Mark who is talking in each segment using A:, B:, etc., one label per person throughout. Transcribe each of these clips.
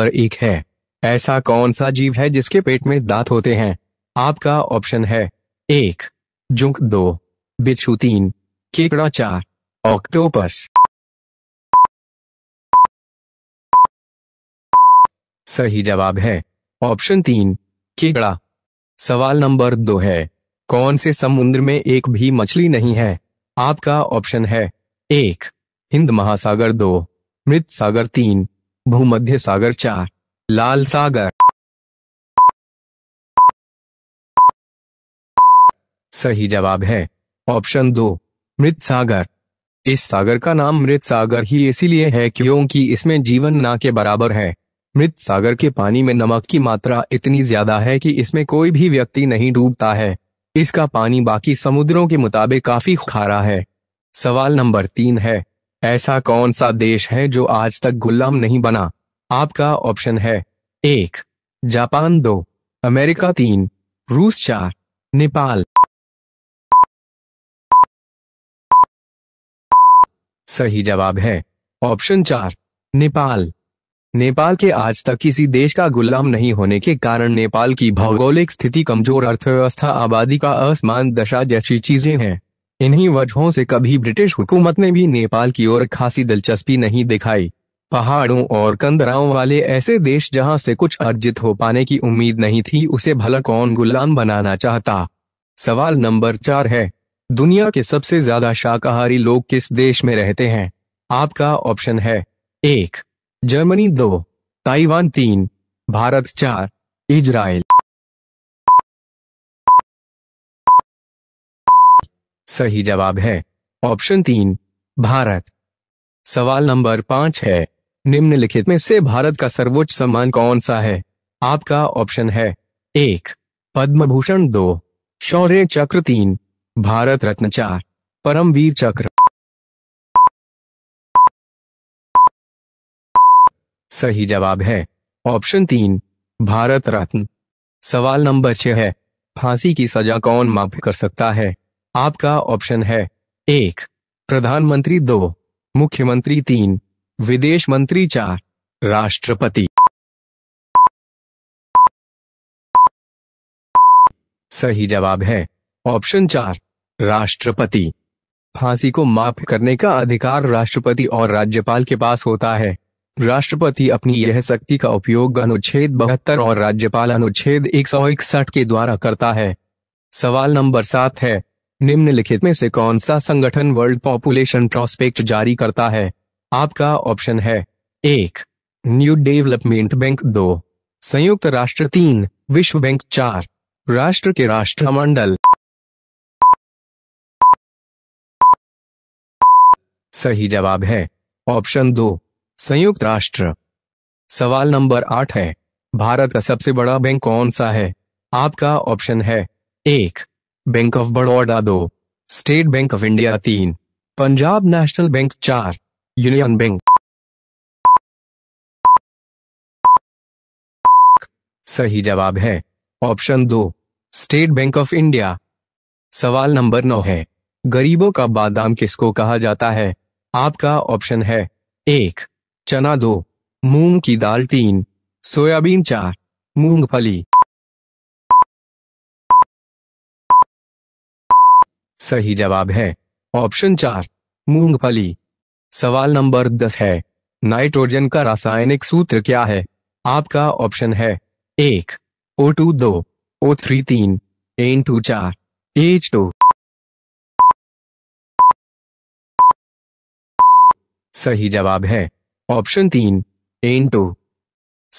A: पर एक है ऐसा कौन सा जीव है जिसके पेट में दांत होते हैं आपका ऑप्शन है एक जुक दो बिच्छू तीन केकड़ा चार
B: ऑक्टोपस
A: सही जवाब है ऑप्शन तीन केकड़ा सवाल नंबर दो है कौन से समुद्र में एक भी मछली नहीं है आपका ऑप्शन है एक हिंद महासागर दो मृत सागर तीन भूमध्य सागर
B: चार लाल सागर
A: सही जवाब है ऑप्शन दो मृत सागर इस सागर का नाम मृत सागर ही इसीलिए है क्योंकि इसमें जीवन ना के बराबर है मृत सागर के पानी में नमक की मात्रा इतनी ज्यादा है कि इसमें कोई भी व्यक्ति नहीं डूबता है इसका पानी बाकी समुद्रों के मुताबिक काफी खारा है सवाल नंबर तीन है ऐसा कौन सा देश है जो आज तक गुलाम नहीं बना आपका ऑप्शन है एक जापान दो अमेरिका तीन रूस चार नेपाल सही जवाब है ऑप्शन चार नेपाल नेपाल के आज तक किसी देश का गुलाम नहीं होने के कारण नेपाल की भौगोलिक स्थिति कमजोर अर्थव्यवस्था आबादी का असमान दशा जैसी चीजें हैं इन्हीं वजहों से कभी ब्रिटिश हुकूमत ने भी नेपाल की ओर खासी दिलचस्पी नहीं दिखाई पहाड़ों और कंदराओं वाले ऐसे देश जहां से कुछ अर्जित हो पाने की उम्मीद नहीं थी उसे भला कौन गुलाम बनाना चाहता सवाल नंबर चार है दुनिया के सबसे ज्यादा शाकाहारी लोग किस देश में रहते हैं आपका ऑप्शन है एक जर्मनी दो ताइवान तीन भारत चार इजराइल सही जवाब है ऑप्शन तीन भारत सवाल नंबर पांच है निम्नलिखित में से भारत का सर्वोच्च सम्मान कौन सा है आपका ऑप्शन है एक पद्म भूषण दो शौर्य चक्र तीन भारत रत्न चार परमवीर चक्र
B: सही जवाब है
A: ऑप्शन तीन भारत रत्न सवाल नंबर छह है फांसी की सजा कौन माफ कर सकता है आपका ऑप्शन है एक प्रधानमंत्री दो मुख्यमंत्री तीन विदेश मंत्री चार राष्ट्रपति सही जवाब है ऑप्शन चार राष्ट्रपति फांसी को माफ करने का अधिकार राष्ट्रपति और राज्यपाल के पास होता है राष्ट्रपति अपनी यह शक्ति का उपयोग अनुच्छेद बहत्तर और राज्यपाल अनुच्छेद एक के द्वारा करता है सवाल नंबर सात है निम्नलिखित में से कौन सा संगठन वर्ल्ड पॉपुलेशन प्रोस्पेक्ट जारी करता है आपका ऑप्शन है एक न्यू डेवलपमेंट बैंक दो संयुक्त राष्ट्र तीन विश्व बैंक चार राष्ट्र के
B: राष्ट्रमंडल
A: सही जवाब है ऑप्शन दो संयुक्त राष्ट्र सवाल नंबर आठ है भारत का सबसे बड़ा बैंक कौन सा है आपका ऑप्शन है एक बैंक ऑफ बड़ौदा दो स्टेट बैंक ऑफ इंडिया तीन पंजाब
B: नेशनल बैंक चार यूनियन बैंक
A: सही जवाब है ऑप्शन दो स्टेट बैंक ऑफ इंडिया सवाल नंबर नौ है गरीबों का बादाम किसको कहा जाता है आपका ऑप्शन है एक चना दो मूंग की दाल तीन
B: सोयाबीन चार मूंगफली
A: सही जवाब है ऑप्शन चार मूंगफली सवाल नंबर दस है नाइट्रोजन का रासायनिक सूत्र क्या है आपका ऑप्शन है एक ओ टू दो ओ थ्री तीन एन
B: टू चार एच टू
A: सही जवाब है ऑप्शन तीन एन टू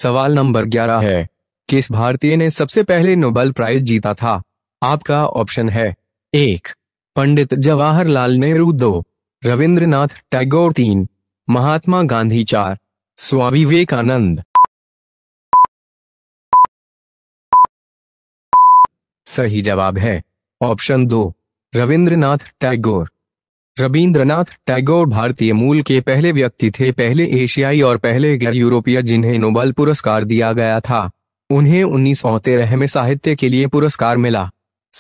A: सवाल नंबर ग्यारह है किस भारतीय ने सबसे पहले नोबेल प्राइज जीता था आपका ऑप्शन है एक पंडित जवाहरलाल नेहरू दो रविंद्रनाथ टैगोर तीन महात्मा गांधी चार स्वामी विवेकानंद
B: सही जवाब
A: है ऑप्शन दो रविंद्रनाथ टैगोर रविंद्रनाथ टैगोर भारतीय मूल के पहले व्यक्ति थे पहले एशियाई और पहले गैर यूरोपीय जिन्हें नोबल पुरस्कार दिया गया था उन्हें उन्नीस में साहित्य के लिए पुरस्कार मिला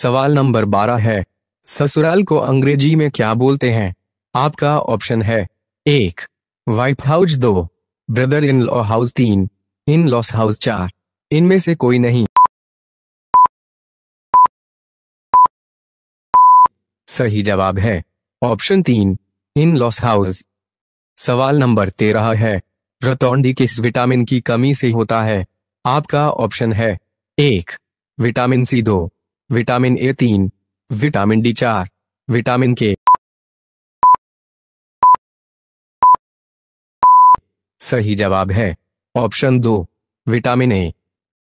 A: सवाल नंबर बारह है ससुराल को अंग्रेजी में क्या बोलते हैं आपका ऑप्शन है एक वाइफ हाउस दो ब्रदर इन लॉ हाउस तीन
B: इन लॉस हाउस चार इनमें से कोई नहीं
A: सही जवाब है ऑप्शन तीन इन लॉस हाउस सवाल नंबर तेरह है रतौंडी किस विटामिन की कमी से होता है आपका ऑप्शन है एक विटामिन सी दो विटामिन ए तीन विटामिन डी चार विटामिन के सही जवाब है ऑप्शन दो विटामिन ए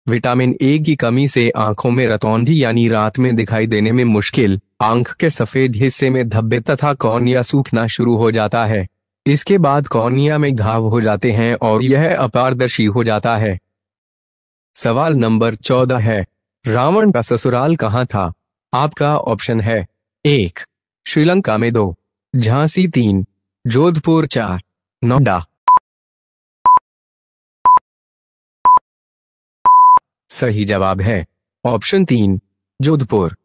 A: विटामिन ए की कमी से आंखों में रतौंधी यानी रात में दिखाई देने में मुश्किल आंख के सफेद हिस्से में धब्बे तथा कॉर्निया सूखना शुरू हो जाता है इसके बाद कॉर्निया में घाव हो जाते हैं और यह अपारदर्शी हो जाता है सवाल नंबर चौदह है रावण का ससुराल कहाँ था आपका ऑप्शन है एक श्रीलंका में दो झांसी तीन
B: जोधपुर चार नोएडा
A: सही जवाब है ऑप्शन तीन जोधपुर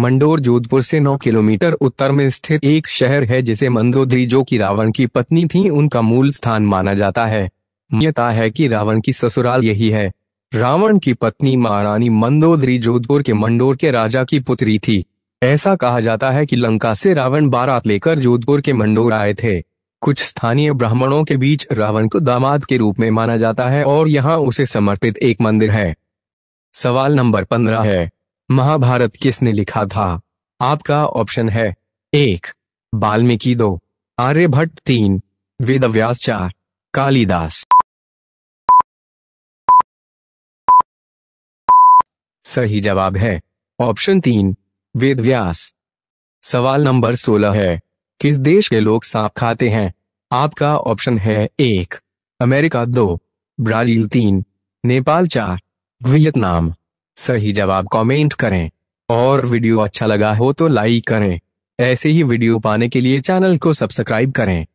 A: मंडोर जोधपुर से 9 किलोमीटर उत्तर में स्थित एक शहर है जिसे मंदोदरी जो कि रावण की पत्नी थी उनका मूल स्थान माना जाता है मान्यता है कि रावण की ससुराल यही है रावण की पत्नी महारानी मंदोदरी जोधपुर के मंडोर के राजा की पुत्री थी ऐसा कहा जाता है कि लंका से रावण बारात लेकर जोधपुर के मंडोर आए थे कुछ स्थानीय ब्राह्मणों के बीच रावण को दामाद के रूप में माना जाता है और यहाँ उसे समर्पित एक मंदिर है सवाल नंबर पंद्रह है महाभारत किसने लिखा था आपका ऑप्शन है एक बाल्मीकि दो आर्यभट्ट तीन वेदव्यास चार कालिदास
B: सही जवाब है ऑप्शन तीन
A: वेद व्यास सवाल नंबर सोलह है किस देश के लोग सांप खाते हैं आपका ऑप्शन है एक अमेरिका दो ब्राजील तीन नेपाल चार वियतनाम सही जवाब कमेंट करें और वीडियो अच्छा लगा हो तो लाइक करें ऐसे ही वीडियो पाने के लिए चैनल को सब्सक्राइब करें